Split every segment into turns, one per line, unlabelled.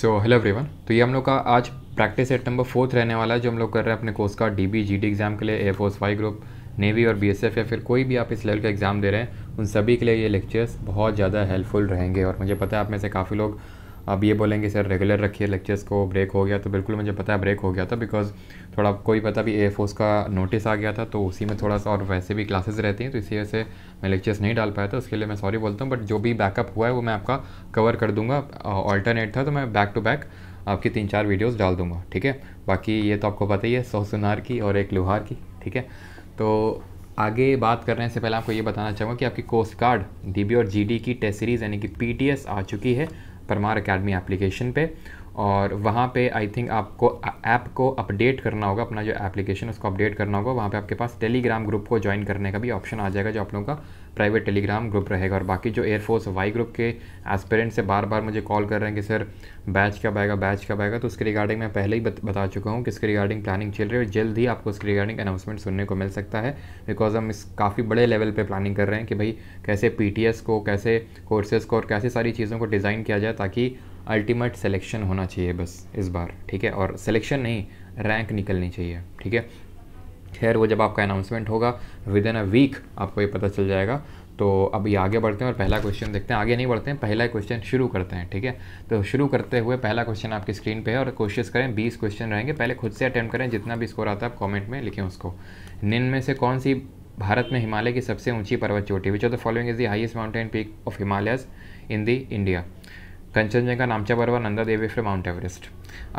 so hello everyone तो ये हम लोग का आज प्रैक्टिस सेट नंबर फोर्थ रहने वाला है जो हम लोग कर रहे हैं अपने कोर्स का D B G D exam के लिए एयरफोर्स वाई ग्रुप नेवी और बीएसएफ एफ या फिर कोई भी आप इस लेवल का एग्ज़ाम दे रहे हैं उन सभी के लिए ये लेक्चर्स बहुत ज़्यादा हेल्पफुल रहेंगे और मुझे पता है आप में से काफ़ी लोग अब ये बोलेंगे सर रेगुलर रखिए लेक्चर्स को ब्रेक हो गया तो बिल्कुल मुझे पता है ब्रेक हो गया था बिकॉज थोड़ा कोई पता भी एयरफोर्स का नोटिस आ गया था तो उसी में थोड़ा सा और वैसे भी क्लासेस रहती हैं तो इसी वजह से मैं लेक्चर्स नहीं डाल पाया था उसके लिए मैं सॉरी बोलता हूँ बट जो भी बैकअप हुआ है वो मैं आपका कवर कर दूंगा ऑल्टरनेट था तो मैं बैक टू बैक आपकी तीन चार वीडियोज़ डाल दूँगा ठीक है बाकी ये तो आपको पता ही है सौ सुनार की और एक लोहार की ठीक है तो आगे बात करने से पहले आपको ये बताना चाहूँगा कि आपकी कोस्ट गार्ड डी और जी की टेस्ट सीरीज़ यानी कि पी आ चुकी है परमार अकेडमी एप्लीकेशन पे और वहाँ पे आई थिंक आपको ऐप को अपडेट करना होगा अपना जो एप्लीकेशन उसको अपडेट करना होगा वहाँ पे आपके पास टेलीग्राम ग्रुप को ज्वाइन करने का भी ऑप्शन आ जाएगा जो आप लोगों का प्राइवेट टेलीग्राम ग्रुप रहेगा और बाकी जो एयरफोर्स वाई ग्रुप के एस्पेरेंट से बार बार मुझे कॉल कर रहे हैं कि सर बैच कब आएगा बैच कब आएगा तो उसके रिगार्डिंग मैं पहले ही बता चुका हूँ कि इसके रिगार्डिंग प्लानिंग चल रही है जल्द ही आपको उसके रिगार्डिंग अनाउंसमेंट सुनने को मिल सकता है बिकॉज हम इस काफ़ी बड़े लेवल पर प्लानिंग कर रहे हैं कि भाई कैसे पी को कैसे कोर्सेज़ को और कैसे सारी चीज़ों को डिज़ाइन किया जाए ताकि अल्टीमेट सिलेक्शन होना चाहिए बस इस बार ठीक है और सिलेक्शन नहीं रैंक निकलनी चाहिए ठीक है खैर वो जब आपका अनाउंसमेंट होगा विद इन अ वीक आपको ये पता चल जाएगा तो अब ये आगे बढ़ते हैं और पहला क्वेश्चन देखते हैं आगे नहीं बढ़ते हैं पहला क्वेश्चन शुरू करते हैं ठीक है तो शुरू करते हुए पहला क्वेश्चन आपकी स्क्रीन पे है और कोशिश करें 20 क्वेश्चन रहेंगे पहले खुद से अटैम्प्ट करें जितना भी स्कोर आता है आप कॉमेंट में लिखें उसको निन्न में से कौन सी भारत में हिमालय की सबसे ऊंची पर्वत चोटी which of the following is the highest mountain peak of Himalayas in the India Kanchenjunga नामच्याबरोबर नंदा देवी फिर माउंट एवरेस्ट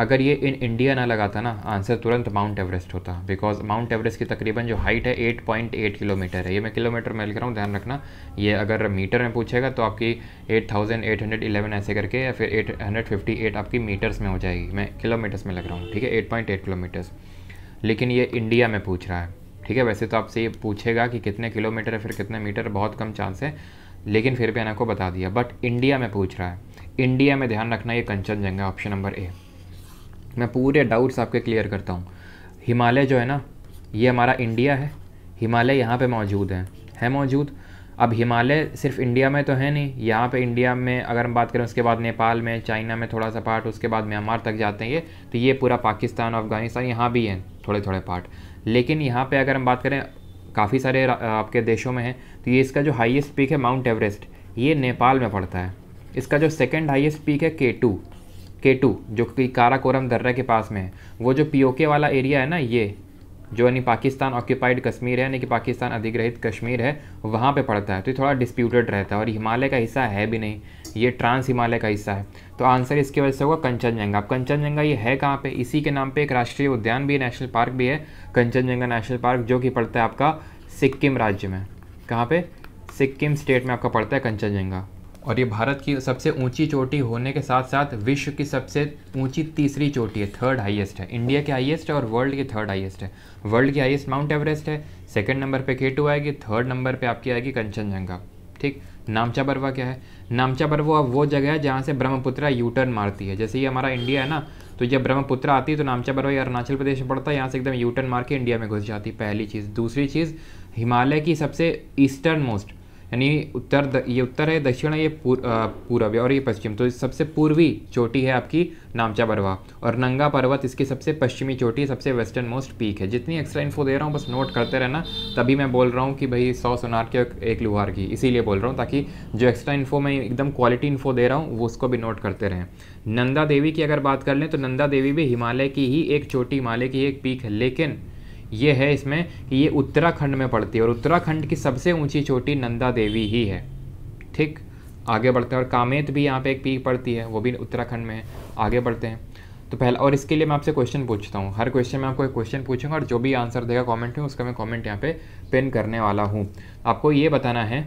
अगर ये इन इंडिया ना लगाता ना आंसर तुरंत माउंट एवरेस्ट होता बिकॉज माउंट एवरेस्ट की तकरीबन जो हाइट है 8.8 किलोमीटर है ये मैं किलोमीटर में लिख रहा हूँ ध्यान रखना ये अगर मीटर में पूछेगा तो आपकी 8811 ऐसे करके या फिर 858 आपकी मीटर्स में हो जाएगी मैं किलोमीटर्स में लग रहा हूँ ठीक है एट पॉइंट किलोमीटर्स लेकिन ये इंडिया में पूछ रहा है ठीक है वैसे तो आपसे ये पूछेगा कि कितने किलोमीटर है फिर कितने मीटर बहुत कम चांस है लेकिन फिर भी मैंने आपको बता दिया बट इंडिया में पूछ रहा है इंडिया में ध्यान रखना ये कंचनजंगा ऑप्शन नंबर ए मैं पूरे डाउट्स आपके क्लियर करता हूँ हिमालय जो है ना ये हमारा इंडिया है हिमालय यहाँ पे मौजूद है है मौजूद अब हिमालय सिर्फ इंडिया में तो है नहीं यहाँ पे इंडिया में अगर हम बात करें उसके बाद नेपाल में चाइना में थोड़ा सा पार्ट उसके बाद म्यांमार तक जाते हैं ये तो ये पूरा पाकिस्तान अफगानिस्तान यहाँ भी हैं थोड़े थोड़े पार्ट लेकिन यहाँ पर अगर हम बात करें काफ़ी सारे आपके देशों में हैं तो ये इसका जो हाइस्ट पीक है माउंट एवरेस्ट ये नेपाल में पड़ता है इसका जो सेकेंड हाइएस्ट पीक है के टू के टू जो कि काराकोरम दर्रा के पास में है वो जो पीओके वाला एरिया है ना ये जो यानी पाकिस्तान ऑक्यूपाइड कश्मीर है यानी कि पाकिस्तान अधिग्रहित कश्मीर है वहाँ पे पड़ता है तो ये थोड़ा डिस्प्यूटेड रहता है और हिमालय का हिस्सा है भी नहीं ये ट्रांस हिमालय का हिस्सा है तो आंसर इसकी वजह से होगा कंचनजंगा अब कंचनजंगा ये है कहाँ पे इसी के नाम पे एक राष्ट्रीय उद्यान भी है नेशनल पार्क भी है कंचनजंगा नेशनल पार्क जो कि पड़ता है आपका सिक्किम राज्य में कहाँ पर सिक्किम स्टेट में आपका पड़ता है कंचनजंगा और ये भारत की सबसे ऊंची चोटी होने के साथ साथ विश्व की सबसे ऊंची तीसरी चोटी है थर्ड हाईएस्ट है इंडिया के हाईएस्ट है और वर्ल्ड की थर्ड हाईएस्ट है वर्ल्ड की हाईएस्ट माउंट एवरेस्ट है सेकंड नंबर पे केटू आएगी थर्ड नंबर पे आपकी आएगी कंचनजंगा ठीक नामचा बरवा क्या है नामचा बरवा वो जगह है जहाँ से ब्रह्मपुत्र यू टर्न मारती है जैसे ये हमारा इंडिया है ना तो जब ब्रह्मपुत्र आती है तो नामचा बरवा अरुणाचल प्रदेश में पड़ता है यहाँ से एकदम यू टर्न मार के इंडिया में घुस जाती है पहली चीज़ दूसरी चीज़ हिमालय की सबसे ईस्टर्न मोस्ट यानी उत्तर द, ये उत्तर है दक्षिण है ये पूर्व है और ये पश्चिम तो सबसे पूर्वी चोटी है आपकी नामचा बरवा और नंगा पर्वत इसकी सबसे पश्चिमी चोटी सबसे वेस्टर्न मोस्ट पीक है जितनी एक्स्ट्रा इन्फो दे रहा हूँ बस नोट करते रहना तभी मैं बोल रहा हूँ कि भाई सौ सोनार के एक लुहार की इसीलिए बोल रहा हूँ ताकि जो एक्स्ट्रा इन्फो मैं एकदम क्वालिटी इन्फो दे रहा हूँ वो उसको भी नोट करते रहें नंदा देवी की अगर बात कर लें तो नंदा देवी भी हिमालय की ही एक चोटी हिमालय की एक पीक है लेकिन ये है इसमें कि ये उत्तराखंड में पड़ती है और उत्तराखंड की सबसे ऊंची चोटी नंदा देवी ही है ठीक आगे बढ़ते हैं और कामेत भी यहाँ पे एक पीक पड़ती है वो भी उत्तराखंड में है आगे बढ़ते हैं तो पहला और इसके लिए मैं आपसे क्वेश्चन पूछता हूँ हर क्वेश्चन में आपको एक क्वेश्चन पूछूंगा और जो भी आंसर देगा कॉमेंट में उसका मैं कॉमेंट यहाँ पे पिन करने वाला हूँ आपको ये बताना है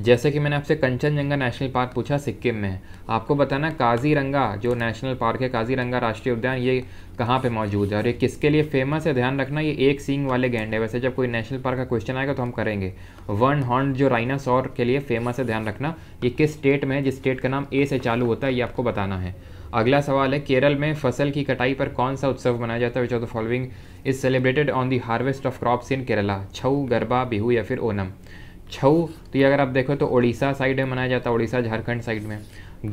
जैसे कि मैंने आपसे कंचनजंगा नेशनल पार्क पूछा सिक्किम में आपको बताना काजीरंगा जो नेशनल पार्क है काजीरंगा राष्ट्रीय उद्यान ये कहाँ पे मौजूद है और ये किसके लिए फेमस है ध्यान रखना ये एक सींग वाले गैंडे वैसे जब कोई नेशनल पार्क का क्वेश्चन आएगा तो हम करेंगे वन हॉर्न जो राइनासोर के लिए फेमस है ध्यान रखना ये किस स्टेट में है जिस स्टेट का नाम ए से चालू होता है ये आपको बताना है अगला सवाल है केरल में फसल की कटाई पर कौन सा उत्सव मनाया जाता है which of the following is celebrated on the harvest of crops in Kerala Chhau Garba Bihu या फिर ओनम छऊ तो ये अगर आप देखो तो उड़ीसा साइड में मनाया जाता है उड़ीसा झारखंड साइड में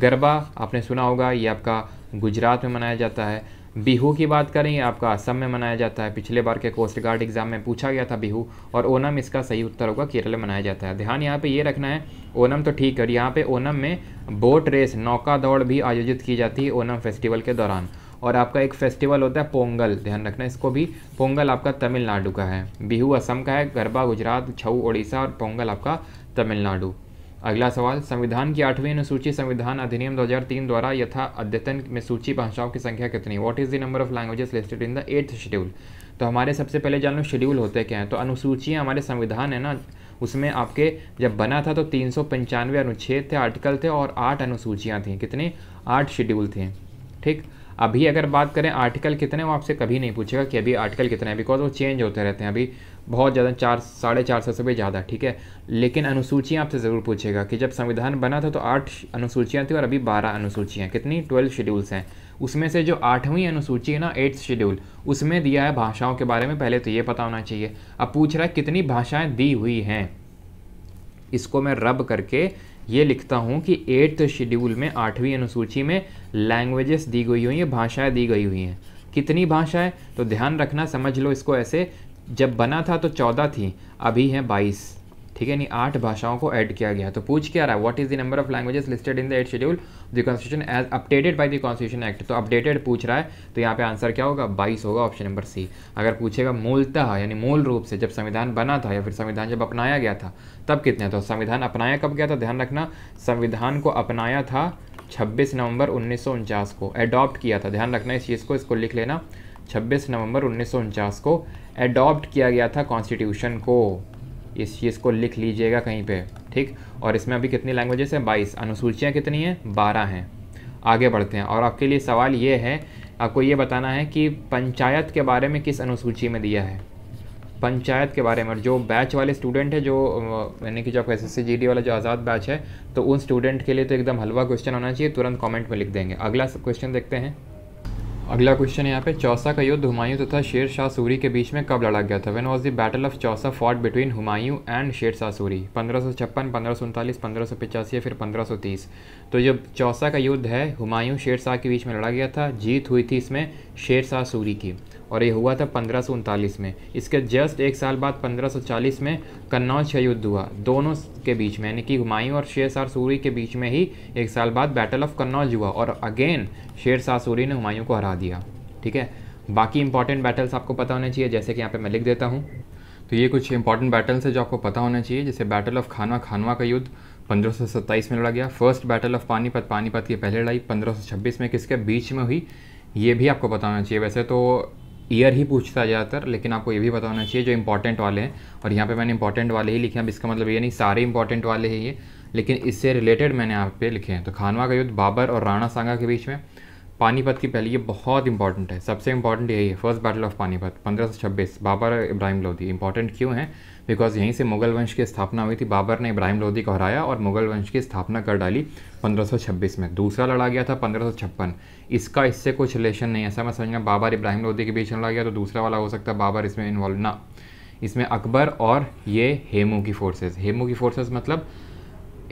गरबा आपने सुना होगा ये आपका गुजरात में मनाया जाता है बिहू की बात करें आपका असम में मनाया जाता है पिछले बार के कोस्ट गार्ड एग्जाम में पूछा गया था बिहू और ओनम इसका सही उत्तर होगा केरल में मनाया जाता है ध्यान यहाँ पे ये रखना है ओनम तो ठीक है और यहाँ पे ओनम में बोट रेस नौका दौड़ भी आयोजित की जाती है ओनम फेस्टिवल के दौरान और आपका एक फेस्टिवल होता है पोंगल ध्यान रखना इसको भी पोंगल आपका तमिलनाडु का है बिहू असम का है गरबा गुजरात छऊ उड़ीसा और पोंगल आपका तमिलनाडु अगला सवाल संविधान की आठवीं अनुसूची संविधान अधिनियम 2003 द्वारा यथा अद्यतन में सूची भाषाओं की संख्या कितनी what is the number of languages listed in the eighth schedule तो हमारे सबसे पहले जान लो शेड्यूल होते क्या हैं तो अनुसूचियाँ हमारे संविधान है ना उसमें आपके जब बना था तो तीन अनुच्छेद थे आर्टिकल थे और आठ अनुसूचियाँ थी कितने आठ शेड्यूल थे ठीक अभी अगर बात करें आर्टिकल कितने वो आपसे कभी नहीं पूछेगा कि अभी आर्टिकल कितने हैं बिकॉज वो चेंज होते रहते हैं अभी बहुत ज़्यादा चार साढ़े चार सौ से भी ज़्यादा ठीक है लेकिन अनुसूचियाँ आपसे ज़रूर पूछेगा कि जब संविधान बना था तो आठ अनुसूचियाँ थी और अभी बारह अनुसूचियाँ कितनी ट्वेल्व शेड्यूल्स हैं उसमें से जो आठवीं अनुसूची है ना एट्थ शेड्यूल उसमें दिया है भाषाओं के बारे में पहले तो ये पता होना चाहिए अब पूछ रहा है कितनी भाषाएँ दी हुई हैं इसको मैं रब करके ये लिखता हूँ कि एट्थ शेड्यूल में आठवीं अनुसूची में लैंग्वेजेस दी गई हुई हैं भाषाएं दी गई हुई हैं कितनी भाषाएं तो ध्यान रखना समझ लो इसको ऐसे जब बना था तो चौदह थी अभी हैं बाईस ठीक है यानी आठ भाषाओं को ऐड किया गया तो पूछ क्या रहा है what is the number of languages listed in the eight schedule the constitution as updated by the constitution act तो अपडेटेड पूछ रहा है तो यहाँ पे आंसर क्या होगा बाईस होगा ऑप्शन नंबर सी अगर पूछेगा मूलतः यानी मूल रूप से जब संविधान बना था या फिर संविधान जब अपनाया गया था तब कितने तो संविधान अपनाया कब गया था ध्यान रखना संविधान को अपनाया था 26 नवंबर उन्नीस को एडॉप्ट किया था ध्यान रखना इस चीज़ को इसको लिख लेना 26 नवंबर उन्नीस को एडॉप्ट किया गया था कॉन्स्टिट्यूशन को इस चीज़ को लिख लीजिएगा कहीं पे ठीक और इसमें अभी कितनी लैंग्वेजेस हैं बाईस अनुसूचियाँ कितनी हैं बारह हैं आगे बढ़ते हैं और आपके लिए सवाल ये है आपको ये बताना है कि पंचायत के बारे में किस अनुसूची में दिया है पंचायत के बारे में जो बैच वाले स्टूडेंट है जो यानी कि जो एस एस एस वाला जो आज़ाद बैच है तो उन स्टूडेंट के लिए तो एकदम हलवा क्वेश्चन होना चाहिए तुरंत कमेंट में लिख देंगे अगला क्वेश्चन देखते हैं अगला क्वेश्चन यहाँ पे चौसा का युद्ध हुमायूं तथा शेर शाह सूरी के बीच में कब लड़ा गया था when was the battle of Chausa fought between Humayun and Sher Shah Suri पंद्रह सौ छप्पन पंद्रह सौ उनतालीस पंद्रह सौ पिचासी या फिर पंद्रह सौ तीस तो जब चौसा का युद्ध है हुमायूं शेर शाह के बीच में लड़ा गया था जीत हुई थी इसमें शेर शाह सूरी की और ये हुआ था पंद्रह में इसके जस्ट एक साल बाद 1540 में कन्नौज का युद्ध हुआ दोनों के बीच में यानी कि हुमायूं और शेर शाह सूरी के बीच में ही एक साल बाद बैटल ऑफ कन्नौज हुआ और अगेन शेर शाह सूरी ने हुमायूं को हरा दिया ठीक है बाकी इंपॉर्टेंट बैटल्स आपको पता होने चाहिए जैसे कि यहाँ पर मैं लिख देता हूँ तो ये कुछ इंपॉर्टेंट बैटल्स है जो आपको पता होना चाहिए जैसे बैटल ऑफ खानवा खानवा का युद्ध 1527 में लड़ा गया first battle of Panipat Panipat की पहले लड़ाई 1526 में किसके बीच में हुई ये भी आपको पता होना चाहिए वैसे तो ईयर ही पूछता ज़्यादातर लेकिन आपको ये भी बताना होना चाहिए जो इंपॉर्टेंट वाले हैं और यहाँ पे मैंने इंपॉर्टेंट वाले ही लिखे हैं अब इसका मतलब ये नहीं सारे इंपॉर्टेंट वाले हैं ये लेकिन इससे रिलेटेड मैंने यहाँ पे लिखे हैं तो खानवा का युद्ध बाबर और राणा सांगा के बीच में पानीपत की पहली ये बहुत इंपॉर्टेंट है सबसे इंपॉर्टेंट यही है फर्स्ट बैटल ऑफ पानीपत पंद्रह बाबर और इब्राहिम लोधी इंपॉर्टेंट क्यों है बिकॉज यहीं से मुगल वंश की स्थापना हुई थी बाबर ने इब्राहिम लोधी को हराया और मुगल वंश की स्थापना कर डाली 1526 में दूसरा लड़ा गया था पंद्रह इसका इससे कुछ रिलेशन नहीं ऐसा मैं समझना बाबर इब्राहिम लोधी के बीच में लड़ा गया तो दूसरा वाला हो सकता है बाबर इसमें इन्वॉल्व ना इसमें अकबर और ये हेमू की फोर्सेज हेमू की फ़ोर्सेज मतलब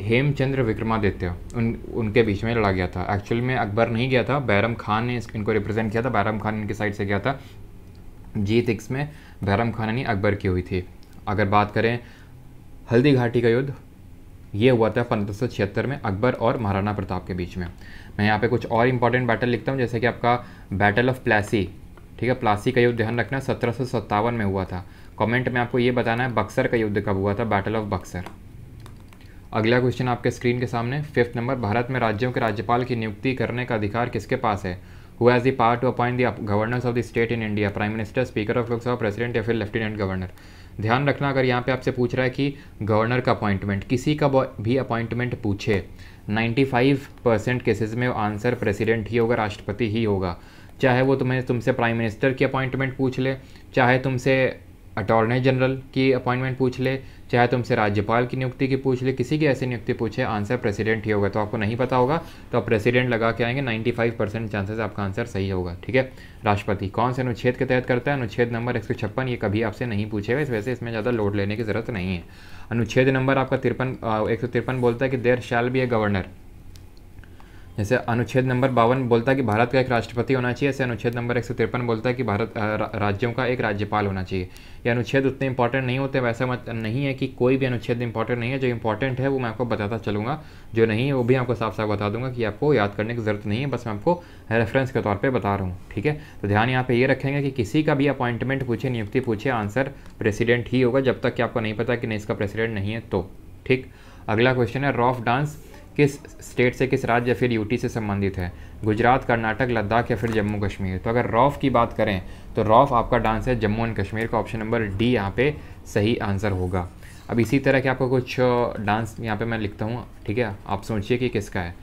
हेमचंद्र विक्रमादित्य उन उनके बीच में लड़ा गया था एक्चुअल में अकबर नहीं गया था बैरम खान ने इनको रिप्रेजेंट किया था बैरम खान इनकी साइड से गया था जीत इक्स में बैरम खान ने अकबर की हुई थी अगर बात करें हल्दी घाटी का युद्ध ये हुआ था पंद्रह में अकबर और महाराणा प्रताप के बीच में मैं यहाँ पे कुछ और इंपॉर्टेंट बैटल लिखता हूँ जैसे कि आपका बैटल ऑफ प्लासी ठीक है प्लासी का युद्ध ध्यान रखना सत्रह में हुआ था कमेंट में आपको ये बताना है बक्सर का युद्ध कब हुआ था बैटल ऑफ बक्सर अगला क्वेश्चन आपके स्क्रीन के सामने फिफ्थ नंबर भारत में राज्यों के राज्यपाल की नियुक्ति करने का अधिकार किसके पास है who has the part to appoint the governors of the state in India prime minister speaker of Lok Sabha president या फिर लेफ्टिनेंट गवर्नर ध्यान रखना अगर यहाँ पे आपसे पूछ रहा है कि गवर्नर का अपॉइंटमेंट किसी का भी अपॉइंटमेंट पूछे 95 परसेंट केसेज में आंसर प्रेसिडेंट ही होगा राष्ट्रपति ही होगा चाहे वो तुम्हें तुमसे प्राइम मिनिस्टर की अपॉइंटमेंट पूछ ले चाहे तुमसे अटॉर्नी जनरल की अपॉइंटमेंट पूछ ले चाहे तुमसे राज्यपाल की नियुक्ति की पूछ ले किसी की ऐसी नियुक्ति पूछे आंसर प्रेसिडेंट ही होगा तो आपको नहीं पता होगा तो आप प्रेसिडेंट लगा के आएंगे 95 परसेंट चांसेस आपका आंसर सही होगा ठीक है राष्ट्रपति कौन से अनुच्छेद के तहत करता है अनुच्छेद नंबर एक ये कभी आपसे नहीं पूछेगा इस वैसे इसमें ज़्यादा लोड लेने की ज़रूरत नहीं है अनुच्छेद नंबर आपका तिरपन एक बोलता है कि देर शैल बी ए गवर्नर जैसे अनुच्छेद नंबर बावन बोलता है कि भारत का एक राष्ट्रपति होना चाहिए ऐसे अनुच्छेद नंबर एक बोलता है कि भारत राज्यों का एक राज्यपाल होना चाहिए ये अनुच्छेद उतने इंपॉर्टेंट नहीं होते वैसा मत नहीं है कि कोई भी अनुच्छेद इंपॉर्टेंट नहीं है जो इंपॉर्टेंट है वो मैं आपको बताता चलूँगा जो नहीं है वो भी आपको साफ साफ बता दूंगा कि आपको याद करने की ज़रूरत नहीं है बस मैं आपको रेफरेंस के तौर पर बता रहा हूँ ठीक है तो ध्यान यहाँ पर ये रखेंगे कि किसी का भी अपॉइंटमेंट पूछे नियुक्ति पूछे आंसर प्रेसिडेंट ही होगा जब तक कि आपको नहीं पता कि नहीं इसका प्रेसिडेंट नहीं है तो ठीक अगला क्वेश्चन है रॉफ डांस किस स्टेट से किस राज्य या फिर यूटी से संबंधित है गुजरात कर्नाटक लद्दाख या फिर जम्मू कश्मीर तो अगर रॉफ की बात करें तो रॉफ आपका डांस है जम्मू एंड कश्मीर का ऑप्शन नंबर डी यहाँ पे सही आंसर होगा अब इसी तरह के आपको कुछ डांस यहाँ पे मैं लिखता हूँ ठीक है आप सोचिए कि किसका है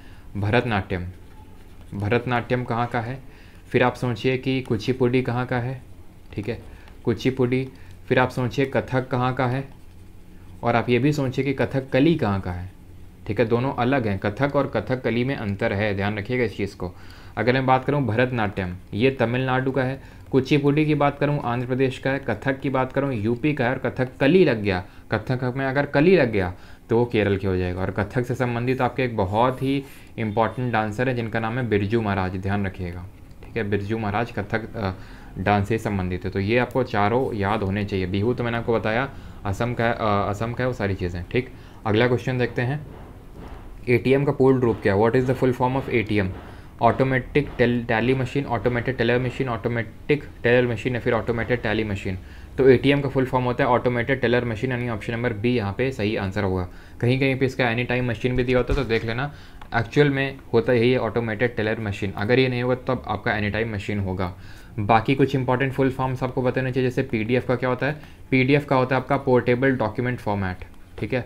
भरतनाट्यम भरतनाट्यम कहाँ का है फिर आप सोचिए कि कुचिपुड़ी कहाँ का है ठीक है कुचिपुड़ी फिर आप सोचिए कथक कहाँ का है और आप ये भी सोचिए कि कथक कली कहाँ का है ठीक है दोनों अलग हैं कथक और कथक कली में अंतर है ध्यान रखिएगा इस चीज़ को अगर मैं बात करूँ भरतनाट्यम ये तमिलनाडु का है कुचिपुड़ी की बात करूँ आंध्र प्रदेश का है कथक की बात करूँ यूपी का है और कथक कली लग गया कथक में अगर कली लग गया तो वो केरल के हो जाएगा और कथक से संबंधित आपके एक बहुत ही इंपॉर्टेंट डांसर है जिनका नाम है बिरजू महाराज ध्यान रखिएगा ठीक है बिरजू महाराज कथक डांस से संबंधित है तो ये आपको चारों याद होने चाहिए बिहू तो मैंने आपको बताया असम का असम का है वो सारी चीज़ें ठीक अगला क्वेश्चन देखते हैं एटीएम का पूर्ण रूप क्या है what is the full form of ATM automatic tally machine automated teller machine automatic teller machine या फिर ऑटोमेटेड टैली मशीन तो एटीएम का फुल फॉर्म होता है ऑटोमेटेड टेलर मशीन यानी ऑप्शन नंबर बी यहाँ पे सही आंसर होगा कहीं कहीं पे इसका एनी टाइम मशीन भी दिया होता है तो देख लेना एक्चुअल में होता यही है ऑटोमेटेड टेलर मशीन अगर ये नहीं होगा तो आपका एनी टाइम मशीन होगा बाकी कुछ इंपॉर्टेंट फुल फॉर्म्स आपको बताने चाहिए जैसे पी का क्या होता है पी का होता है आपका पोर्टेबल डॉक्यूमेंट फॉर्मेट ठीक है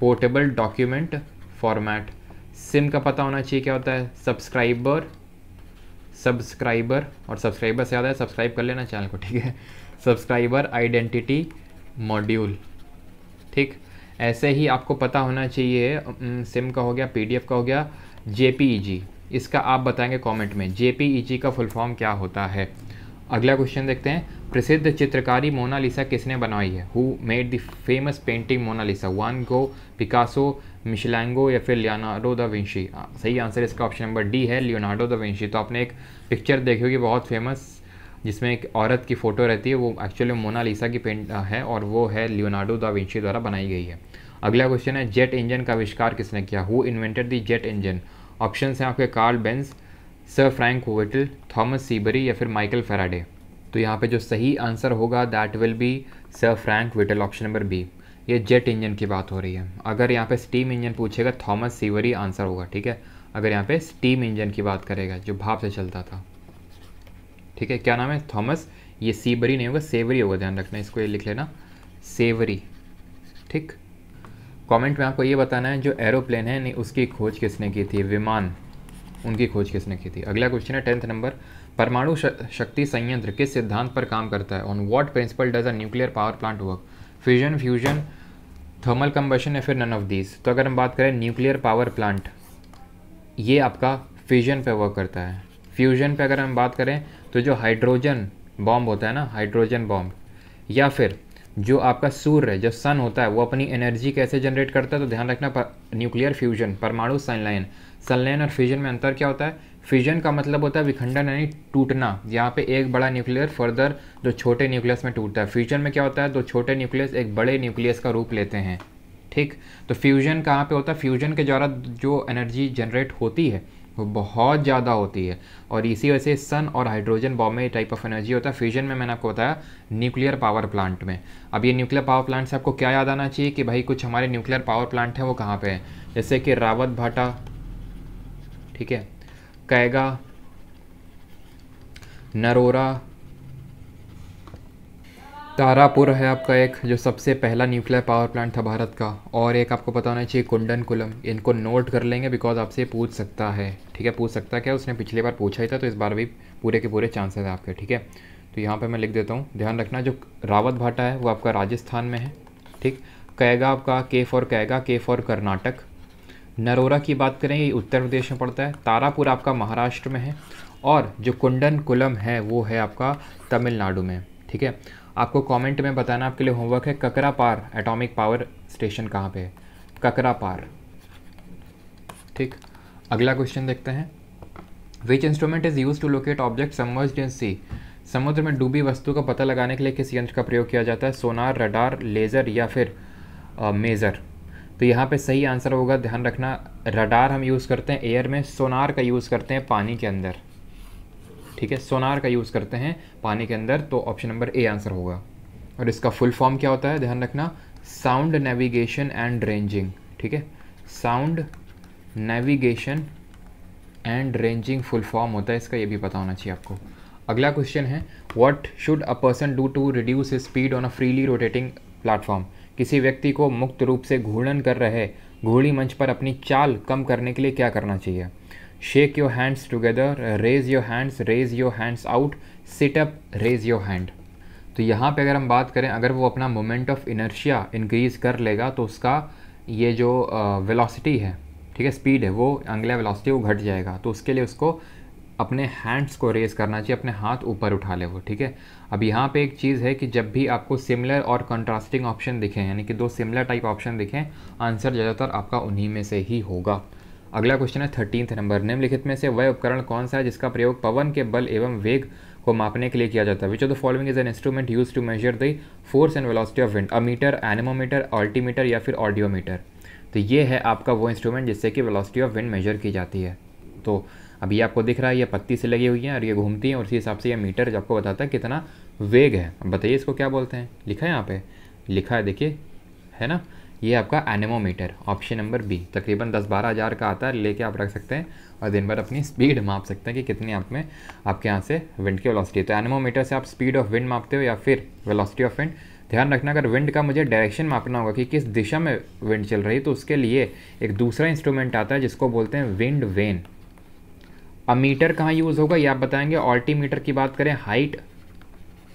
पोर्टेबल डॉक्यूमेंट फॉर्मेट सिम का पता होना चाहिए क्या होता है सब्सक्राइबर सब्सक्राइबर और सब्सक्राइबर से ज़्यादा है सब्सक्राइब कर लेना चैनल को ठीक है सब्सक्राइबर आइडेंटिटी मॉड्यूल ठीक ऐसे ही आपको पता होना चाहिए सिम का हो गया पीडीएफ का हो गया जेपीईजी e इसका आप बताएंगे कमेंट में जेपीईजी e का फुल फॉर्म क्या होता है अगला क्वेश्चन देखते हैं प्रसिद्ध चित्रकारी मोनालिसा किसने बनाई है who made the famous painting Mona Lisa Van Gogh Picasso Michelangelo या फिर लियोनार्डो द विंशी सही आंसर इसका ऑप्शन नंबर डी है लियोनार्डो द विंशी तो आपने एक पिक्चर देखी होगी बहुत फेमस जिसमें एक औरत की फ़ोटो रहती है वो एक्चुअली मोनालिसा की पेंट है और वो है लियोनार्डो दा विंशी द्वारा बनाई गई है अगला क्वेश्चन है जेट इंजन का आविष्कार किसने किया who invented the jet engine option हैं आपके Karl Benz sir Frank Whittle Thomas Savery या फिर माइकल फेराडे तो यहाँ पे जो सही आंसर होगा that will be sir Frank Whittle option number B ये जेट इंजन की बात हो रही है अगर यहाँ पे स्टीम इंजन पूछेगा थॉमस सीवरी आंसर होगा ठीक है अगर यहाँ पे स्टीम इंजन की बात करेगा जो भाप से चलता था ठीक है क्या नाम है थॉमस ये सीबरी नहीं होगा सेवरी होगा ध्यान रखना इसको ये लिख लेना सेवरी ठीक कमेंट में आपको ये बताना है जो एरोप्लेन है नहीं उसकी खोज किसने की थी विमान उनकी खोज किसने की थी अगला क्वेश्चन है टेंथ नंबर परमाणु शक्ति संयंत्र किस सिद्धांत पर काम करता है on what principle does a nuclear power plant work fusion fusion thermal combustion या फिर नन ऑफ दीज तो अगर हम बात करें न्यूक्लियर पावर प्लांट ये आपका फ्यूजन पे वर्क करता है फ्यूजन पे अगर हम बात करें तो जो हाइड्रोजन बॉम्ब होता है ना हाइड्रोजन बॉम्ब या फिर जो आपका सूर्य जो सन होता है वो अपनी एनर्जी कैसे जनरेट करता है तो ध्यान रखना न्यूक्लियर फ्यूजन परमाणु सनलाइन सनलाइन और फ्यूजन में अंतर क्या होता है फ्यूजन का मतलब होता है विखंडन यानी टूटना यहाँ पे एक बड़ा न्यूक्लियर फर्दर दो छोटे न्यूक्लियस में टूटता है फ्यूजन में क्या होता है दो छोटे न्यूक्लियस एक बड़े न्यूक्लियस का रूप लेते हैं ठीक तो फ्यूजन कहाँ पे होता है फ्यूजन के द्वारा जो एनर्जी जनरेट होती है वो बहुत ज़्यादा होती है और इसी वजह से सन और हाइड्रोजन बॉम में टाइप ऑफ एनर्जी होता है फ्यूजन में मैंने आपको बताया न्यूक्लियर पावर प्लांट में अब ये न्यूक्लियर पावर प्लांट से आपको क्या याद आना चाहिए कि भाई कुछ हमारे न्यूक्लियर पावर प्लांट हैं वो कहाँ पे हैं जैसे कि रावत भाटा ठीक है कैगा नरोरा तारापुर है आपका एक जो सबसे पहला न्यूक्लियर पावर प्लांट था भारत का और एक आपको पता होना चाहिए कुंडन कुलम इनको नोट कर लेंगे बिकॉज आपसे पूछ सकता है ठीक है पूछ सकता क्या उसने पिछली बार पूछा ही था तो इस बार भी पूरे के पूरे चांसेस हैं आपके ठीक है तो यहाँ पे मैं लिख देता हूँ ध्यान रखना जो रावत भाटा है वो आपका राजस्थान में है ठीक कैगा आपका के फॉर कैगा के फॉर कर्नाटक नरोरा की बात करें ये उत्तर प्रदेश में पड़ता है तारापुर आपका महाराष्ट्र में है और जो कुंडन कुलम है वो है आपका तमिलनाडु में ठीक है आपको कमेंट में बताना आपके लिए होमवर्क है ककरापार एटॉमिक पावर स्टेशन कहाँ पे है ककरापार ठीक अगला क्वेश्चन देखते हैं which instrument is use to locate object submerge in sea समुद्र में डूबी वस्तु का पता लगाने के लिए किस यंत्र का प्रयोग किया जाता है सोनार रडार लेज़र या फिर मेज़र तो यहाँ पे सही आंसर होगा ध्यान रखना रडार हम यूज़ करते हैं एयर में सोनार का यूज़ करते हैं पानी के अंदर ठीक है सोनार का यूज़ करते हैं पानी के अंदर तो ऑप्शन नंबर ए आंसर होगा और इसका फुल फॉर्म क्या होता है ध्यान रखना साउंड नेविगेशन एंड रेंजिंग ठीक है sound navigation and ranging full form होता है इसका ये भी पता होना चाहिए आपको अगला क्वेश्चन है what should a person do to reduce speed on a freely rotating platform किसी व्यक्ति को मुक्त रूप से घूर्णन कर रहे घोड़ी मंच पर अपनी चाल कम करने के लिए क्या करना चाहिए shake your hands together raise your hands raise your hands out sit up raise your hand तो यहाँ पे अगर हम बात करें अगर वो अपना मोमेंट ऑफ इनर्शिया इंक्रीज कर लेगा तो उसका ये जो वेलोसिटी है ठीक है स्पीड है वो अंगला वेलोसिटी वो घट जाएगा तो उसके लिए उसको अपने हैंड्स को रेज करना चाहिए अपने हाथ ऊपर उठा ले वो ठीक है अब यहाँ पे एक चीज़ है कि जब भी आपको सिमिलर और कंट्रास्टिंग ऑप्शन दिखें यानी कि दो सिमिलर टाइप ऑप्शन दिखें आंसर ज़्यादातर आपका उन्हीं में से ही होगा अगला क्वेश्चन है थर्टीन नंबर निम्नलिखित में से वह उपकरण कौन सा है जिसका प्रयोग पवन के बल एवं वेग को मापने के लिए किया जाता है which of the following is an instrument use to measure the force and velocity of wind ammeter anemometer altimeter या फिर ऑडियोमीटर तो ये है आपका वो इंस्ट्रूमेंट जिससे कि वेलोसिटी ऑफ विंड मेजर की जाती है तो अभी आपको दिख रहा है ये पत्ती से लगी हुई है और ये घूमती है और इसी हिसाब से ये मीटर आपको बताता है कितना वेग है बताइए इसको क्या बोलते हैं लिखा है यहाँ पे लिखा है देखिए है ना ये आपका एनेमोमीटर ऑप्शन नंबर बी तकरीबन दस बारह हज़ार का आता है लेके आप रख सकते हैं और दिन भर अपनी स्पीड माप सकते हैं कि कितनी आप में आपके यहाँ से विंड की वेलोसिटी तो एनेमोमीटर से आप स्पीड ऑफ विंड मापते हो या फिर वेलोसिटी ऑफ विंड ध्यान रखना अगर विंड का मुझे डायरेक्शन मापना होगा कि किस दिशा में विंड चल रही है तो उसके लिए एक दूसरा इंस्ट्रूमेंट आता है जिसको बोलते हैं विंड वेन अब मीटर कहाँ यूज़ होगा ये आप बताएंगे ऑल्टीमीटर की बात करें हाइट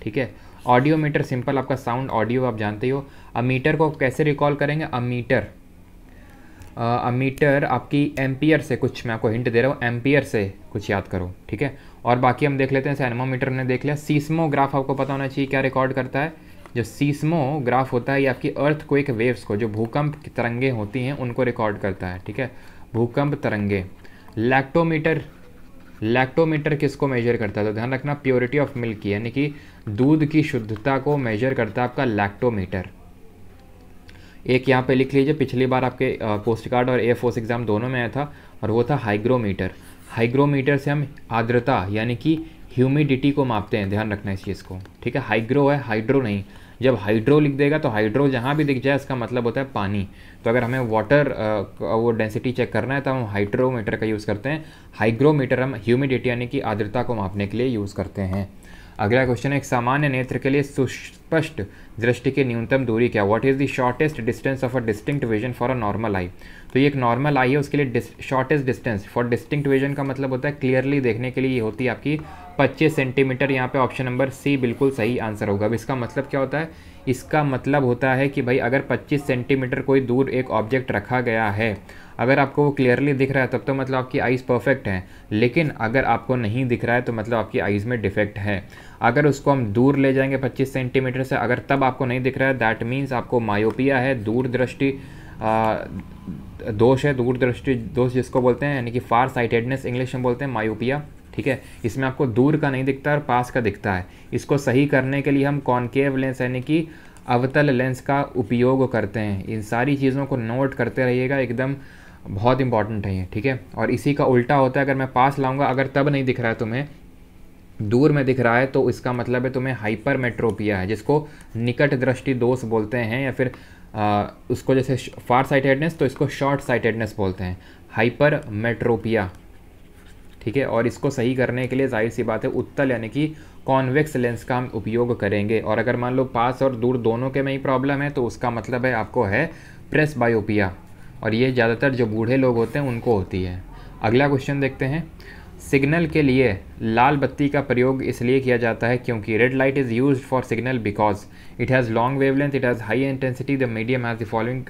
ठीक है ऑडियो मीटर सिंपल आपका साउंड ऑडियो आप जानते हो अब मीटर को कैसे रिकॉल करेंगे अ मीटर अ मीटर आपकी एम्पियर से कुछ मैं आपको हिंट दे रहा हूँ एम्पियर से कुछ याद करो ठीक है और बाकी हम देख लेते हैं सैनमोमीटर ने देख लिया सीस्मोग्राफ आपको पता होना चाहिए क्या रिकॉर्ड करता है जो सीस्मोग्राफ होता है ये आपकी अर्थ एक वेव्स को जो भूकंप तरंगे होती हैं उनको रिकॉर्ड करता है ठीक है भूकंप तरंगे लैक्टोमीटर लैक्टोमीटर किसको मेजर करता है तो ध्यान रखना प्योरिटी ऑफ मिल्क यानी कि दूध की शुद्धता को मेजर करता है आपका लैक्टोमीटर एक यहाँ पे लिख लीजिए पिछली बार आपके पोस्ट कार्ड और ए फोर्स एग्ज़ाम दोनों में आया था और वो था हाइग्रोमीटर हाइग्रोमीटर से हम आर्द्रता यानी कि ह्यूमिडिटी को मापते हैं ध्यान रखना इस चीज़ को ठीक है हाइग्रो है हाइड्रो नहीं जब हाइड्रो लिख देगा तो हाइड्रो जहाँ भी दिख जाए इसका मतलब होता है पानी तो अगर हमें वाटर वो डेंसिटी चेक करना है तो हम हाइड्रोमीटर का यूज़ करते हैं हाइग्रोमीटर हम ह्यूमिडिटी यानी कि आर्द्रता को मापने के लिए यूज़ करते हैं अगला क्वेश्चन है एक सामान्य नेत्र के लिए सुस्पष्ट दृष्टि की न्यूनतम दूरी क्या what is the shortest distance of a distinct vision for a normal eye तो ये एक नॉर्मल आई है उसके लिए shortest distance for distinct vision का मतलब होता है क्लियरली देखने के लिए ये होती है आपकी 25 सेंटीमीटर यहाँ पे ऑप्शन नंबर सी बिल्कुल सही आंसर होगा अब इसका मतलब क्या होता है इसका मतलब होता है कि भाई अगर 25 सेंटीमीटर कोई दूर एक ऑब्जेक्ट रखा गया है अगर आपको वो क्लियरली दिख रहा है तब तो मतलब आपकी आइज़ परफेक्ट हैं लेकिन अगर आपको नहीं दिख रहा है तो मतलब आपकी आइज़ में डिफेक्ट है अगर उसको हम दूर ले जाएंगे 25 सेंटीमीटर से अगर तब आपको नहीं दिख रहा है दैट मीन्स आपको मायोपिया है दूरदृष्टि दोष है दूरदृष्टि दोष जिसको बोलते हैं यानी कि फार साइटेडनेस इंग्लिश में बोलते हैं मायोपिया ठीक है इसमें आपको दूर का नहीं दिखता और पास का दिखता है इसको सही करने के लिए हम कॉन्केव लेंस यानी कि अवतल लेंस का उपयोग करते हैं इन सारी चीज़ों को नोट करते रहिएगा एकदम बहुत इंपॉर्टेंट है ये ठीक है और इसी का उल्टा होता है अगर मैं पास लाऊंगा अगर तब नहीं दिख रहा है तुम्हें दूर में दिख रहा है तो इसका मतलब है तुम्हें हाइपर मेट्रोपिया है जिसको निकट दृष्टि दोष बोलते हैं या फिर आ, उसको जैसे फार साइटेडनेस तो इसको शॉर्ट साइटेडनेस बोलते हैं हाइपर मेट्रोपिया ठीक है और इसको सही करने के लिए जाहिर सी बात है उत्तल यानी कि कॉन्वेक्स लेंस का हम उपयोग करेंगे और अगर मान लो पास और दूर दोनों के में ही प्रॉब्लम है तो उसका मतलब है आपको है प्रेस बायोपिया और ये ज़्यादातर जो बूढ़े लोग होते हैं उनको होती है अगला क्वेश्चन देखते हैं सिग्नल के लिए लाल बत्ती का प्रयोग इसलिए किया जाता है क्योंकि red light is use for signal because it has long wavelength it has high intensity the medium has the following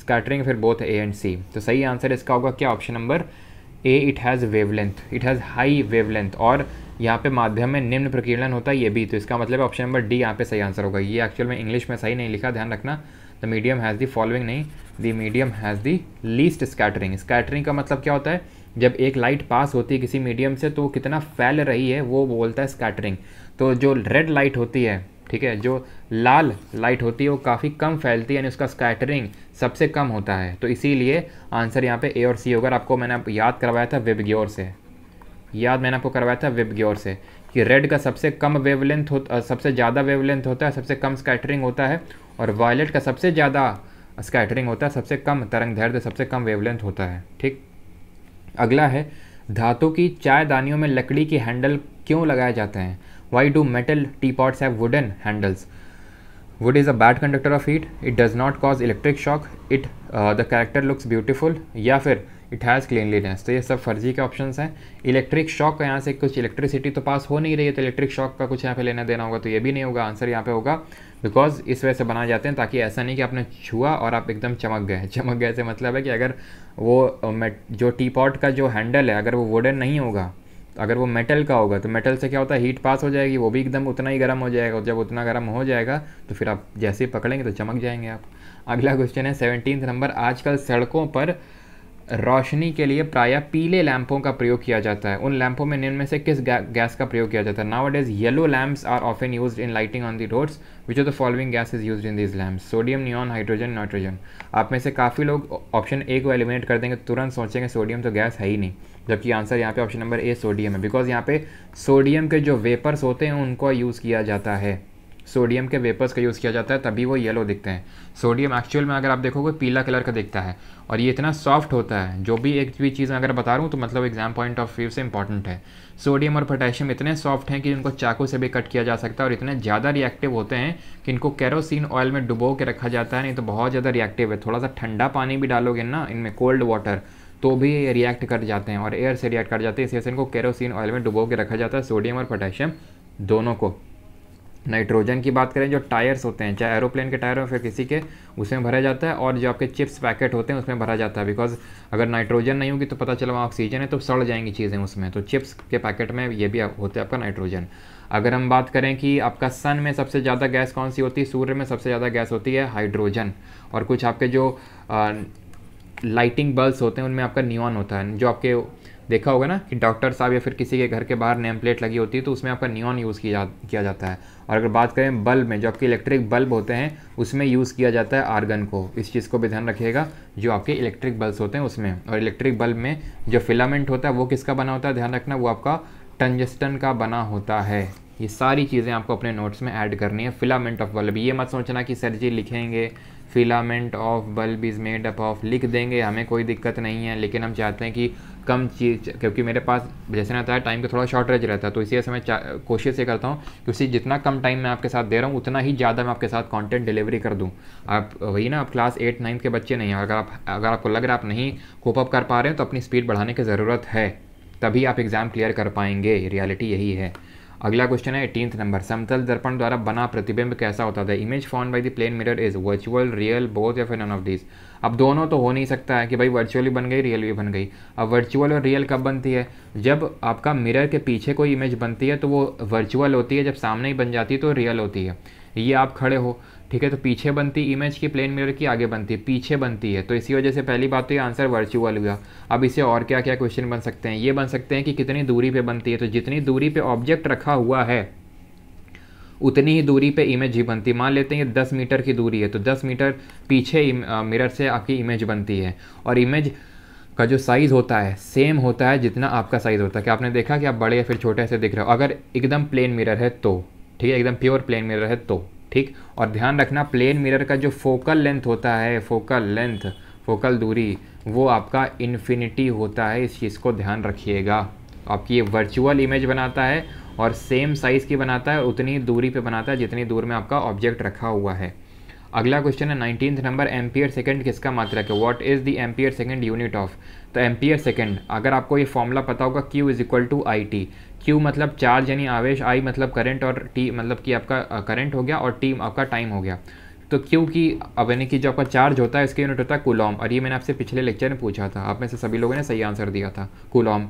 scattering फिर बोथ ए एंड सी तो सही आंसर इसका होगा क्या option number A it has wavelength it has high wavelength और यहाँ पे माध्यम में निम्न प्रकीर्णन होता है ये भी तो इसका मतलब ऑप्शन नंबर डी यहाँ पे सही आंसर होगा ये एक्चुअल में इंग्लिश में सही नहीं लिखा ध्यान रखना the medium has the following नहीं the medium has the least scattering scattering का मतलब क्या होता है जब एक लाइट पास होती है किसी मीडियम से तो कितना फैल रही है वो बोलता है स्कैटरिंग तो जो रेड लाइट होती है ठीक है जो लाल लाइट होती है वो काफ़ी कम फैलती है यानी उसका स्कैटरिंग सबसे कम होता है तो इसीलिए आंसर यहाँ पे ए और सी होगा आपको मैंने आप याद करवाया था वेब ग्योर से याद मैंने आपको करवाया था वेब ग्योर से कि रेड का सबसे कम वेवलेंथ हो सबसे ज़्यादा वेवलेंथ होता है सबसे कम स्कैटरिंग होता है और वायलेट का सबसे ज़्यादा स्कैटरिंग होता है सबसे कम तरंग धैर्य सबसे कम वेवलेंथ होता है ठीक अगला है धातु की चाय दानियों में लकड़ी के हैंडल क्यों लगाए जाते हैं why do metal tea pots have wooden handles wood is a bad conductor of heat it does not cause electric shock it the character looks beautiful या फिर इट हैज़ क्लिनलीनेस तो ये सब फर्जी के ऑप्शन हैं इलेक्ट्रिक शॉक का यहाँ से कुछ इलेक्ट्रिसिटी तो पास हो नहीं रही है तो इलेक्ट्रिक शॉक का कुछ यहाँ पे लेना देना होगा तो ये भी नहीं होगा आंसर यहाँ पे होगा बिकॉज इस वजह से बनाए जाते हैं ताकि ऐसा नहीं कि आपने छुआ और आप एकदम चमक गए चमक गए से मतलब है कि अगर वो जो टी पॉट का जो हैंडल है अगर वो वुडन नहीं होगा तो अगर वो मेटल का होगा तो मेटल से क्या होता है हीट पास हो जाएगी वो भी एकदम उतना ही गर्म हो जाएगा और जब उतना गर्म हो जाएगा तो फिर आप जैसे ही पकड़ेंगे तो चमक जाएंगे आप अगला क्वेश्चन है सेवनटीन नंबर आजकल सड़कों पर रोशनी के लिए प्रायः पीले लैंपों का प्रयोग किया जाता है उन लैंपों में निम्न में से किस गैस का प्रयोग किया जाता है now it is yellow lamps are often use in lighting on the roads which are the following gas is use in this lamp sodium neon hydrogen nitrogen आप में से काफ़ी लोग ऑप्शन ए को एलिमिनेट कर देंगे तुरंत सोचेंगे सोडियम तो गैस है ही नहीं जबकि आंसर यहाँ पे ऑप्शन नंबर ए सोडियम है बिकॉज यहाँ पे सोडियम के जो वेपर्स होते हैं उनको यूज़ किया जाता है सोडियम के वेपर्स का यूज़ किया जाता है तभी वो येलो दिखते हैं सोडियम एक्चुअल में अगर आप देखोगे पीला कलर का दिखता है और ये इतना सॉफ्ट होता है जो भी एक भी चीज़ अगर बता रहा हूँ तो मतलब एग्जाम पॉइंट ऑफ व्यू से इंपॉर्टेंट है सोडियम और पोटेशियम इतने सॉफ्ट हैं कि इनको चाकू से भी कट किया जा सकता है और इतने ज़्यादा रिएक्टिव होते हैं कि इनको कैरोसिन ऑयल में डुबो के रखा जाता है नहीं तो बहुत ज़्यादा रिएक्टिव है थोड़ा सा ठंडा पानी भी डालोगे ना इनमें कोल्ड वाटर तो भी ये रिएक्ट कर जाते हैं और एयर से रिएक्ट कर जाते हैं इस वजह से इनको कैरोसिन ऑयल में डुबो के रखा जाता है सोडियम और पोटेशियम दोनों को नाइट्रोजन की बात करें जो टायर्स होते हैं चाहे एरोप्लेन के टायर हो फिर किसी के उसमें भरा जाता है और जो आपके चिप्स पैकेट होते हैं उसमें भरा जाता है बिकॉज अगर नाइट्रोजन नहीं होगी तो पता चला वहाँ ऑक्सीजन है तो सड़ जाएंगी चीज़ें उसमें तो चिप्स के पैकेट में ये भी होते हैं आपका नाइट्रोजन अगर हम बात करें कि आपका सन में सबसे ज़्यादा गैस कौन सी होती है सूर्य में सबसे ज़्यादा गैस होती है हाइड्रोजन और कुछ आपके जो लाइटिंग बल्ब्स होते हैं उनमें आपका नियॉन होता है जो आपके देखा होगा ना कि डॉक्टर साहब या फिर किसी के घर के बाहर नेम प्लेट लगी होती है तो उसमें आपका नियॉन यूज़ किया जा, किया जाता है और अगर बात करें बल्ब में जो आपके इलेक्ट्रिक बल्ब होते हैं उसमें यूज़ किया जाता है आर्गन को इस चीज़ को भी ध्यान रखिएगा जो आपके इलेक्ट्रिक बल्ब होते हैं उसमें और इलेक्ट्रिक बल्ब में जो फिलामेंट होता है वो किसका बना होता है ध्यान रखना वो आपका टंजस्टन का बना होता है ये सारी चीज़ें आपको अपने नोट्स में ऐड करनी है फिलामेंट ऑफ बल्ब ये मत सोचना कि सर जी लिखेंगे filament of bulb is made up of लिख देंगे हमें कोई दिक्कत नहीं है लेकिन हम चाहते हैं कि कम चीज़ क्योंकि मेरे पास जैसे ना था टाइम का थोड़ा शॉर्टेज रहता है तो इसी मैं कोशिश ये करता हूँ कि उसी जितना कम टाइम मैं आपके साथ दे रहा हूँ उतना ही ज़्यादा मैं आपके साथ कंटेंट डिलीवरी कर दूँ आप वही ना आप क्लास एट नाइन्थ के बच्चे नहीं हैं अगर आप अगर आपको लग रहा है आप नहीं होप अप कर पा रहे हैं तो अपनी स्पीड बढ़ाने की ज़रूरत है तभी आप एग्ज़ाम क्लियर कर पाएंगे रियलिटी यही है अगला क्वेश्चन है एटीनथ नंबर समतल दर्पण द्वारा बना प्रतिबिंब कैसा होता था image formed by the plane mirror is virtual real both या फिर नन ऑफ दिस अब दोनों तो हो नहीं सकता है कि भाई वर्चुअली बन गई रियल भी बन गई अब वर्चुअल और रियल कब बनती है जब आपका मिरर के पीछे कोई इमेज बनती है तो वो वर्चुअल होती है जब सामने ही बन जाती है तो रियल होती है ये आप खड़े हो ठीक है तो पीछे बनती इमेज की प्लेन मिरर की आगे बनती है पीछे बनती है तो इसी वजह से पहली बात तो ये आंसर वर्चुअल हुआ अब इसे और क्या क्या क्वेश्चन बन सकते हैं ये बन सकते हैं कि कितनी दूरी पे बनती है तो जितनी दूरी पे ऑब्जेक्ट रखा हुआ है उतनी ही दूरी पे इमेज ही बनती मान लेते हैं दस मीटर की दूरी है तो दस मीटर पीछे मिरर से आपकी इमेज बनती है और इमेज का जो साइज़ होता है सेम होता है जितना आपका साइज़ होता है कि आपने देखा कि आप बड़े या फिर छोटे से दिख रहे हो अगर एकदम प्लेन मिरर है तो ठीक है एकदम प्योर प्लेन मिरर है तो ठीक और ध्यान रखना प्लेन मिरर का जो फोकल लेंथ होता है फोकल लेंथ फोकल दूरी वो आपका इन्फिनिटी होता है इस चीज़ को ध्यान रखिएगा आपकी ये वर्चुअल इमेज बनाता है और सेम साइज़ की बनाता है उतनी दूरी पे बनाता है जितनी दूर में आपका ऑब्जेक्ट रखा हुआ है अगला क्वेश्चन है नाइनटीन नंबर एम्पियर सेकंड किसका मात्रक है what is the ampere second unit of तो एम्पियर सेकंड अगर आपको ये फॉर्मूला पता होगा Q is equal to I T Q मतलब चार्ज यानी आवेश आई मतलब करंट और टी मतलब कि आपका करंट हो गया और टी आपका टाइम हो गया तो क्यू की अब यानी कि जो आपका चार्ज होता है इसके यूनिट होता है कुलॉम और ये मैंने आपसे पिछले लेक्चर में पूछा था आप में से सभी लोगों ने सही आंसर दिया था कुलॉम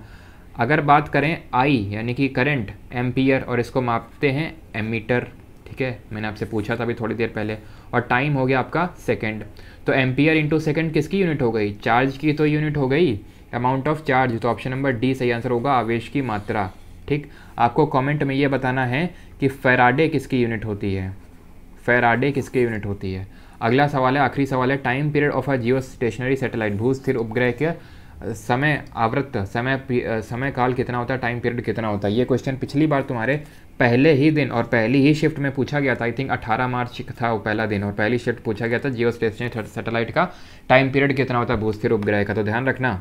अगर बात करें आई यानी कि करंट एम्पियर और इसको मापते हैं एमीटर ठीक है मैंने आपसे पूछा था अभी थोड़ी देर पहले और टाइम हो गया आपका सेकेंड तो एम्पियर इंटू सेकेंड किसकी यूनिट हो गई चार्ज की तो यूनिट हो गई अमाउंट ऑफ चार्ज तो ऑप्शन नंबर डी सही आंसर होगा आवेश की मात्रा ठीक आपको कमेंट में ये बताना है कि फेराडे किसकी यूनिट होती है फेराडे किसकी यूनिट होती है अगला सवाल है आखिरी सवाल है time period of a geostationary satellite भू स्थिर उपग्रह के समय आवृत्त समय समय काल कितना होता है टाइम पीरियड कितना होता है ये क्वेश्चन पिछली बार तुम्हारे पहले ही दिन और पहली ही शिफ्ट में पूछा गया था आई थिंक 18 मार्च था वो पहला दिन और पहली शिफ्ट पूछा गया था जियो स्टेशनरी सेटेलाइट का टाइम पीरियड कितना होता है भूस्थिर उपग्रह का तो ध्यान रखना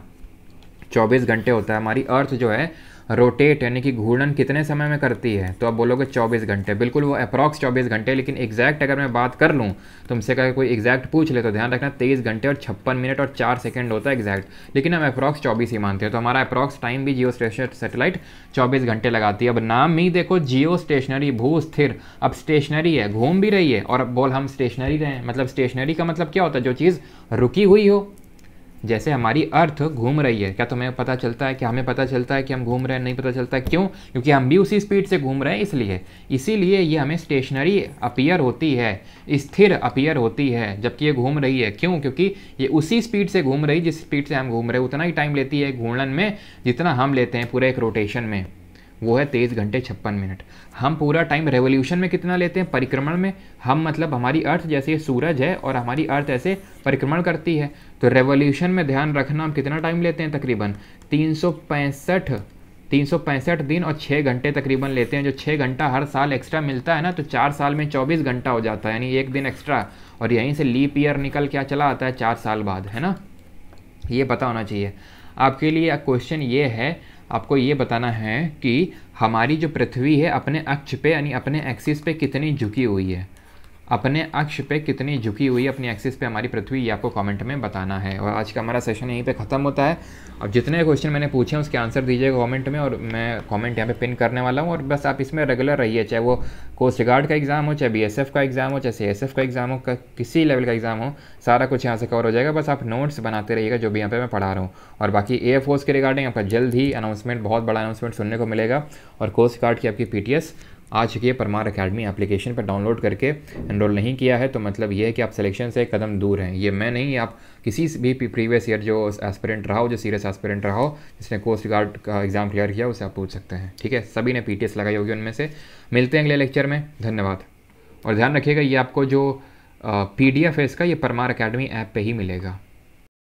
24 घंटे होता है हमारी अर्थ जो है रोटेट यानी कि घूर्णन कितने समय में करती है तो आप बोलोगे 24 घंटे बिल्कुल वो अप्रॉक्स 24 घंटे लेकिन एग्जैक्ट अगर मैं बात कर लूँ तुमसे तो अगर कोई एग्जैक्ट पूछ ले तो ध्यान रखना तेईस घंटे और छप्पन मिनट और चार सेकेंड होता है एग्जैक्ट लेकिन हम अप्रॉक्स चौबीस ही मानते हैं तो हमारा अप्रॉक्स टाइम भी जियो सेटेलाइट चौबीस घंटे लगाती है अब नाम ही देखो जियो स्टेशनरी भू स्थिर अब स्टेशनरी है घूम भी रही है और अब बोल हम स्टेशनरी रहे मतलब स्टेशनरी का मतलब क्या होता है जो चीज़ रुकी हुई हो जैसे हमारी अर्थ घूम रही है क्या तुम्हें पता चलता है कि हमें पता चलता है कि हम घूम रहे हैं नहीं पता चलता है क्यों क्योंकि हम भी उसी स्पीड से घूम रहे हैं इसलिए इसीलिए ये हमें स्टेशनरी अपीयर होती है स्थिर अपीयर होती है जबकि ये घूम रही है क्यों क्योंकि ये उसी स्पीड से घूम रही जिस स्पीड से हम घूम रहे उतना ही टाइम लेती है घूर्णन में जितना हम लेते हैं पूरे एक रोटेशन में वो है तेईस घंटे छप्पन मिनट हम पूरा टाइम रेवोल्यूशन में कितना लेते हैं परिक्रमण में हम मतलब हमारी अर्थ जैसे सूरज है और हमारी अर्थ ऐसे परिक्रमण करती है तो रेवोल्यूशन में ध्यान रखना हम कितना टाइम लेते हैं तकरीबन तीन सौ पैंसठ तीन सौ पैंसठ दिन और छः घंटे तकरीबन लेते हैं जो छः घंटा हर साल एक्स्ट्रा मिलता है ना तो चार साल में चौबीस घंटा हो जाता है यानी एक दिन एक्स्ट्रा और यहीं से लीप ईयर निकल क्या चला आता है चार साल बाद है ना ये पता होना चाहिए आपके लिए क्वेश्चन ये है आपको ये बताना है कि हमारी जो पृथ्वी है अपने अक्ष पे यानी अपने एक्सिस पे कितनी झुकी हुई है अपने अक्ष पे कितनी झुकी हुई अपनी एक्सिस पे हमारी पृथ्वी ये आपको कमेंट में बताना है और आज का हमारा सेशन यहीं पे ख़त्म होता है अब जितने क्वेश्चन मैंने पूछे हैं उसके आंसर दीजिएगा कमेंट में और मैं कमेंट यहाँ पे पिन करने वाला हूँ और बस आप इसमें रेगुलर रहिए चाहे वो कोस्ट गार्ड का एग्ज़ाम हो चाहे बी का एग्ज़ाम हो चाहे सी का एग्ज़ाम हो किसी लेवल का एग्ज़ाम हो सारा कुछ यहाँ से कवर हो जाएगा बस आप नोट्स बनाते रहिएगा जो भी यहाँ पर मैं पढ़ा रहा हूँ और बाकी ए के रिगार्डिंग आपका जल्द ही अनाउंसमेंट बहुत बड़ा अनाउंसमेंट सुनने को मिलेगा और कोस्ट गार्ड की आपकी पी आ चुकी है परमार अकेडमी एप्लीकेशन पर डाउनलोड करके एनरोल नहीं किया है तो मतलब ये है कि आप सिलेक्शन से कदम दूर हैं ये मैं नहीं आप किसी भी प्रीवियस ईयर जो एस्पिरेंट रहा हो जो सीरियस एस्पिरेंट रहा हो जिसने कोस्ट गार्ड का एग्ज़ाम क्लियर किया उसे आप पूछ सकते हैं ठीक है सभी ने पी लगाई होगी उनमें से मिलते हैं अगले लेक्चर में धन्यवाद और ध्यान रखिएगा ये आपको जो पी डी एफ है इसका ये परमार अकेडमी ऐप पर ही मिलेगा